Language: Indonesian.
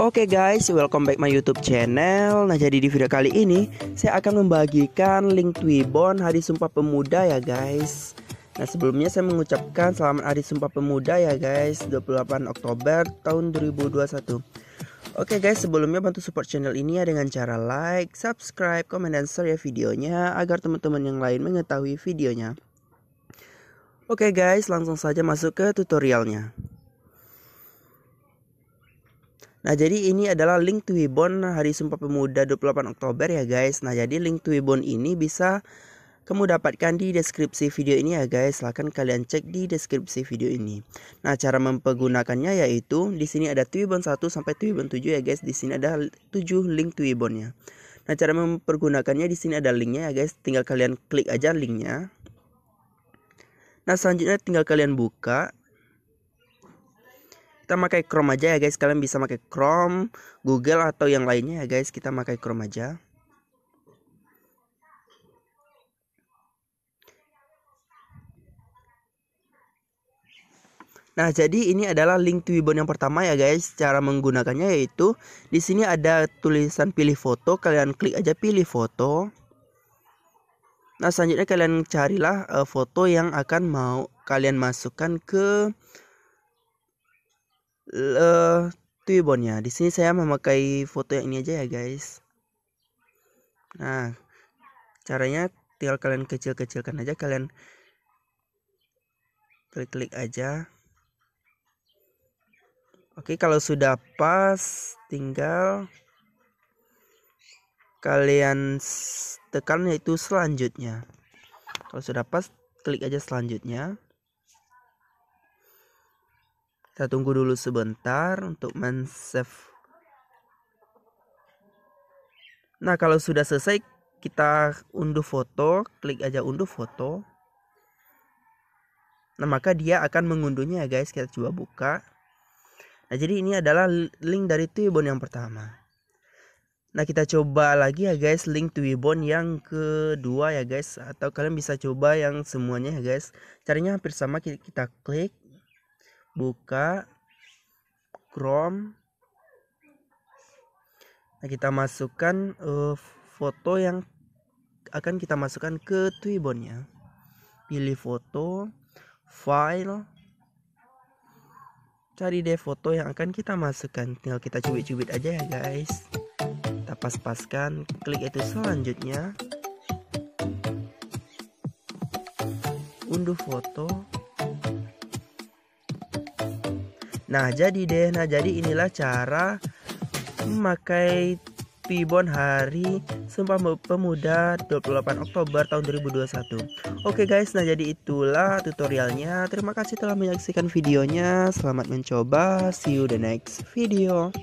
Oke okay guys, welcome back my YouTube channel. Nah, jadi di video kali ini saya akan membagikan link Twibbon Hari Sumpah Pemuda ya guys. Nah, sebelumnya saya mengucapkan selamat Hari Sumpah Pemuda ya guys, 28 Oktober tahun 2021. Oke okay guys, sebelumnya bantu support channel ini ya dengan cara like, subscribe, komen dan share ya videonya agar teman-teman yang lain mengetahui videonya. Oke okay guys, langsung saja masuk ke tutorialnya. Nah jadi ini adalah link to Wibon Hari Sumpah Pemuda 28 Oktober ya guys Nah jadi link to Wibon ini bisa kamu dapatkan di deskripsi video ini ya guys. Silahkan kalian cek di deskripsi video ini. Nah, cara mempergunakannya yaitu di sini ada Twibbon 1 sampai Twibbon 7 ya guys. Di sini ada 7 link Twibbonnya. Nah, cara mempergunakannya di sini ada linknya ya guys. Tinggal kalian klik aja linknya. Nah, selanjutnya tinggal kalian buka kita pakai Chrome aja ya guys kalian bisa pakai Chrome Google atau yang lainnya ya guys kita pakai Chrome aja Nah, jadi ini adalah link Twibbon yang pertama ya guys. Cara menggunakannya yaitu di sini ada tulisan pilih foto, kalian klik aja pilih foto. Nah, selanjutnya kalian carilah eh, foto yang akan mau kalian masukkan ke uh, eh, tuibonnya. Ya, Di sini saya memakai foto yang ini aja ya guys. Nah, caranya tinggal kalian kecil-kecilkan aja kalian klik-klik aja. Oke, kalau sudah pas tinggal kalian tekan yaitu selanjutnya. Kalau sudah pas klik aja selanjutnya. Kita tunggu dulu sebentar untuk men-save. Nah, kalau sudah selesai kita unduh foto, klik aja unduh foto. Nah, maka dia akan mengunduhnya ya guys. Kita coba buka. Nah, jadi ini adalah link dari Twibbon yang pertama. Nah kita coba lagi ya guys link Twibbon yang kedua ya guys Atau kalian bisa coba yang semuanya ya guys Caranya hampir sama kita klik buka Chrome nah kita masukkan uh, foto yang akan kita masukkan ke Twibbonnya pilih foto file cari deh foto yang akan kita masukkan tinggal kita cubit-cubit aja ya guys kita pas-paskan klik itu selanjutnya unduh foto Nah jadi deh, nah jadi inilah cara memakai Pibon hari Sumpah Pemuda 28 Oktober tahun 2021 Oke okay guys, nah jadi itulah tutorialnya Terima kasih telah menyaksikan videonya Selamat mencoba, see you the next video